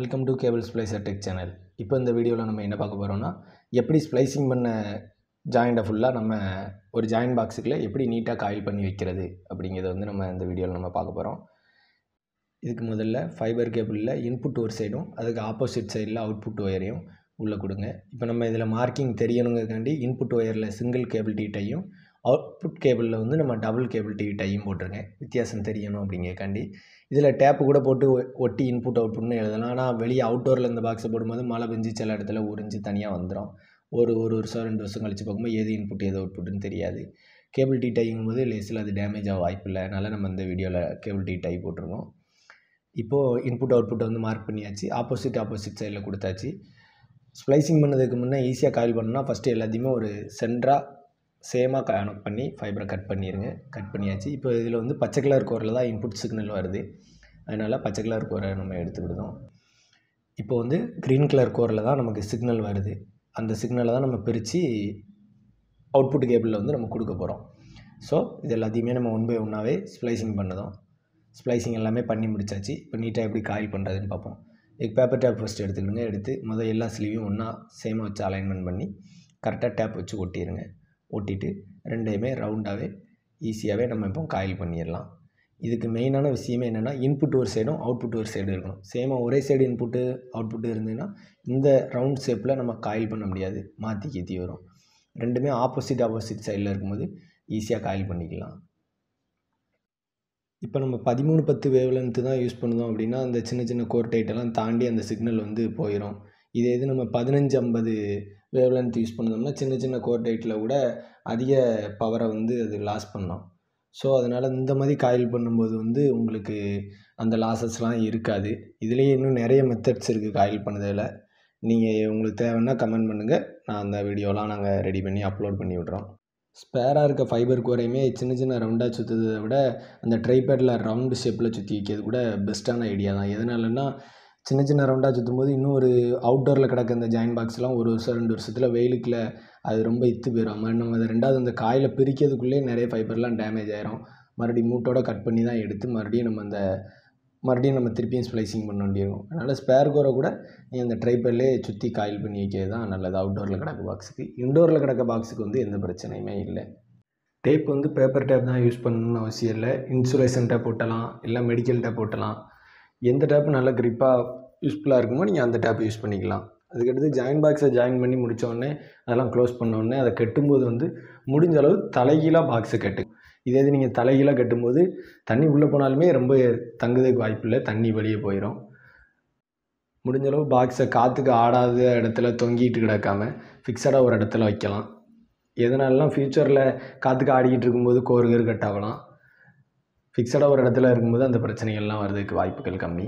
welcome to cable splicer tech channel இப்போ இந்த வீடியோவில் நம்ம என்ன பார்க்க போகிறோம்னா எப்படி ஸ்ப்ளைசிங் பண்ண ஜாயிண்டை ஃபுல்லாக நம்ம ஒரு ஜாயிண்ட் பாக்ஸுக்குள்ளே எப்படி நீட்டாக காயில் பண்ணி வைக்கிறது அப்படிங்கிறத வந்து நம்ம இந்த வீடியோவில் நம்ம பார்க்க போகிறோம் இதுக்கு முதல்ல ஃபைபர் கேபிளில் இன்புட் ஒரு சைடும் அதுக்கு ஆப்போசிட் சைடில் அவுட்புட் ஒயரையும் உள்ளே கொடுங்க இப்போ நம்ம இதில் மார்க்கிங் தெரியணுங்கிறதுக்காண்டி இன்புட் ஒயரில் சிங்கிள் கேபிள் டீட்டையும் அவுட்புட் கேபிளில் வந்து நம்ம டபுள் கேபிள் டிவி டையும் போட்டிருக்கேன் வித்தியாசம் தெரியணும் அப்படிங்கிறக்காண்டி இதில் டேப்பு கூட போட்டு ஒட்டி இன்புட் அவுட்புட்னு எழுதலாம் ஆனால் வெளியே அவுட்டோரில் இந்த பாக்ஸை போடும்போது மழை பெஞ்சு சில இடத்துல உறிஞ்சி தனியாக வந்துடும் ஒரு ஒரு வருஷம் ரெண்டு வருஷம் கழித்து பார்க்கும்போது எது இன்புட் எது அவுட்புட்னு தெரியாது கேபிள் டி டைங்கும் போது லேஸில் அது டேமேஜ் ஆக வாய்ப்பு இல்லை அதனால் நம்ம இந்த வீடியோவில் கேபிள் டி டை போட்டிருக்கோம் இப்போது இன்புட் அவுட்புட் வந்து மார்க் பண்ணியாச்சு ஆப்போசிட் ஆப்போசிட் சைடில் கொடுத்தாச்சு ஸ்ப்ளைசிங் பண்ணதுக்கு முன்னே ஈஸியாக காயில் பண்ணோம்னா ஃபஸ்ட்டு எல்லாத்தையுமே ஒரு சென்ட்ராக சேமாக கனெக்ட் பண்ணி ஃபைபரை கட் பண்ணிடுங்க கட் பண்ணியாச்சு இப்போ இதில் வந்து பச்சை கலர் கோரில் தான் இன்புட் சிக்னல் வருது அதனால் பச்சை கலர் கோரை நம்ம எடுத்துக்கிடுதோம் இப்போ வந்து க்ரீன் கலர் கோரில் தான் நமக்கு சிக்னல் வருது அந்த சிக்னலை தான் நம்ம பிரித்து அவுட்புட் கேபிளில் வந்து நம்ம கொடுக்க போகிறோம் ஸோ இது எல்லாத்தையுமே நம்ம ஒன் பை ஒன்றாவே ஸ்ப்ளைசிங் பண்ணதும் ஸ்ப்ளைசிங் எல்லாமே பண்ணி முடிச்சாச்சு இப்போ நீட்டாக எப்படி காயில் பண்ணுறதுன்னு பார்ப்போம் இதுக்கு பேப்பர் டேப் ஃபஸ்ட்டு எடுத்துக்கணுங்க எடுத்து முதல் எல்லா ஸ்லீவையும் ஒன்றா சேமாக வச்சு அலைன்மெண்ட் பண்ணி கரெக்டாக டேப் வச்சு ஒட்டிடுங்க ஒட்டிட்டு ரெண்டையுமே ரவுண்டாகவே ஈஸியாகவே நம்ம இப்போ காயில் பண்ணிடலாம் இதுக்கு மெயினான விஷயமே என்னென்னா இன்புட் ஒரு சைடும் அவுட்புட் ஒரு சைடும் இருக்கணும் சேமாக ஒரே சைடு இன்புட்டு அவுட்புட்டு இருந்ததுன்னா இந்த ரவுண்ட் ஷேப்பில் நம்ம காயில் பண்ண முடியாது மாற்றி கேத்தி வரும் ரெண்டுமே ஆப்போசிட் ஆப்போசிட் சைடில் இருக்கும்போது ஈஸியாக காயில் பண்ணிக்கலாம் இப்போ நம்ம பதிமூணு பத்து வேவ்லென்த்து தான் யூஸ் பண்ணுதோம் அப்படின்னா அந்த சின்ன சின்ன கோர்டைட்டெல்லாம் தாண்டி அந்த சிக்னல் வந்து போயிடும் இதே இது நம்ம பதினஞ்சு ஐம்பது வேவ்லென்த் யூஸ் பண்ணோம்னா சின்ன சின்ன கோர் டைட்டில் கூட அதிக பவரை வந்து அது லாஸ் பண்ணோம் ஸோ அதனால் இந்த மாதிரி காயில் பண்ணும்போது வந்து உங்களுக்கு அந்த லாஸஸ்லாம் இருக்காது இதுலேயே இன்னும் நிறைய மெத்தட்ஸ் இருக்குது காயில் பண்ணதில் நீங்கள் உங்களுக்கு தேவைன்னா கமெண்ட் பண்ணுங்கள் நான் அந்த வீடியோலாம் நாங்கள் ரெடி பண்ணி அப்லோட் பண்ணி விட்றோம் ஸ்பேராக இருக்க ஃபைபர் கோரையுமே சின்ன சின்ன ரவுண்டாக சுற்றுறதை விட அந்த ட்ரைபேடில் ரவுண்டு ஷேப்பில் சுற்றி வைக்கிறது கூட பெஸ்ட்டான ஐடியா தான் எதனாலன்னா சின்ன சின்ன ரவுண்டாக சுற்றும் போது இன்னும் ஒரு அவுட்டோரில் கிடக்க இந்த ஜாயின் பாக்ஸ்லாம் ஒரு வருஷம் ரெண்டு வருஷத்தில் வெயிலுக்கில் அது ரொம்ப இத்து போயிடும் மறு நம்ம அதை ரெண்டாவது அந்த காயில் பிரிக்கிறதுக்குள்ளே நிறைய ஃபைபர்லாம் டேமேஜ் ஆயிரும் மறுபடியும் மூட்டோட கட் பண்ணி தான் எடுத்து மறுபடியும் நம்ம அந்த மறுபடியும் நம்ம திருப்பியும் ஸ்ப்ளைசிங் பண்ண வேண்டியிருக்கும் அதனால் ஸ்பேர் கோரை கூட நீ அந்த ட்ரைப்பர்லேயே சுற்றி காயில் பண்ணி வைக்கிறது தான் நல்லது அவுட்டோரில் கிடக்க பாக்ஸுக்கு இன்டோரில் கிடக்க பாக்ஸுக்கு வந்து எந்த பிரச்சனையுமே இல்லை டேப் வந்து பேப்பர் டேப் தான் யூஸ் பண்ணணும்னு அவசியம் இல்லை இன்சுலேஷன் டேப் போட்டலாம் இல்லை மெடிக்கல் டேப் போட்டலாம் எந்த டேப் நல்லா க்ரிப்பாக யூஸ்ஃபுல்லாக இருக்குமோ நீங்கள் அந்த டேப் யூஸ் பண்ணிக்கலாம் அதுக்கடுத்து ஜாயின் பாக்ஸை ஜாயின் பண்ணி முடித்தோடனே அதெல்லாம் க்ளோஸ் பண்ணோடனே அதை கட்டும்போது வந்து முடிஞ்ச அளவு தலைகீழாக பாக்ஸை கட்டு இதே இது நீங்கள் தலைகீழாக கட்டும்போது தண்ணி உள்ளே போனாலுமே ரொம்ப தங்குதுக்கு வாய்ப்பு இல்லை தண்ணி வெளியே போயிடும் முடிஞ்சளவு பாக்ஸை காற்றுக்கு ஆடாத இடத்துல தொங்கிட்டு கிடக்காம ஃபிக்ஸடாக ஒரு இடத்துல வைக்கலாம் எதனாலலாம் ஃப்யூச்சரில் காற்றுக்கு ஆடிக்கிட்டு இருக்கும்போது கோருகர் கட் ஆகலாம் ஃபிக்ஸடாக ஒரு இடத்துல இருக்கும்போது அந்த பிரச்சனைகள்லாம் வர்றதுக்கு வாய்ப்புகள் கம்மி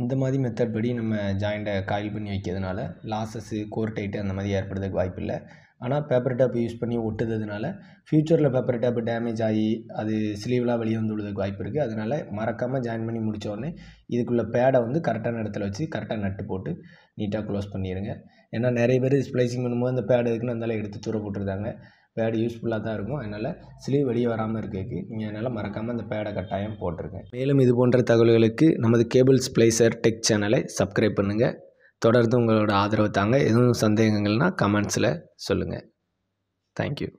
இந்த மாதிரி மெத்தட் படி நம்ம ஜாயிண்ட்டை காயில் பண்ணி வைக்கிறதுனால லாஸஸ்ஸு கோர்டைட்டு அந்த மாதிரி ஏற்படுறதுக்கு வாய்ப்பு இல்லை ஆனால் பேப்பர் டேப் யூஸ் பண்ணி ஒட்டுறதுனால ஃப்யூச்சரில் பேப்பர் டேப் டேமேஜ் ஆகி அது ஸ்லீவ்லாம் வெளியே வந்து விடுறதுக்கு வாய்ப்பு இருக்குது அதனால் மறக்காமல் ஜாயின் பண்ணி முடித்த உடனே இதுக்குள்ளே பேடை வந்து கரெக்டான இடத்துல வச்சு கரெக்டாக நட்டு போட்டு நீட்டாக க்ளோஸ் பண்ணிடுங்க ஏன்னா நிறைய பேர் ஸ்ப்ளைசிங் பண்ணும்போது அந்த பேடு இருக்குன்னு அந்தாலும் எடுத்து தூர போட்டுருந்தாங்க பேடு யூஸ்ஃபுல்லாக தான் இருக்கும் அதனால் ஸ்லீவ் வெளியே வராமல் இருக்கிறதுக்கு நீங்கள் அதனால் மறக்காமல் அந்த பேடை கட்டாயம் போட்டிருக்கேன் மேலும் இது போன்ற தகவல்களுக்கு நமது கேபிள்ஸ் பிளேசர் டெக் சேனலை சப்ஸ்கிரைப் பண்ணுங்கள் தொடர்ந்து உங்களோட ஆதரவு தாங்க எதுவும் சந்தேகங்கள்னால் கமெண்ட்ஸில் சொல்லுங்கள் தேங்க்யூ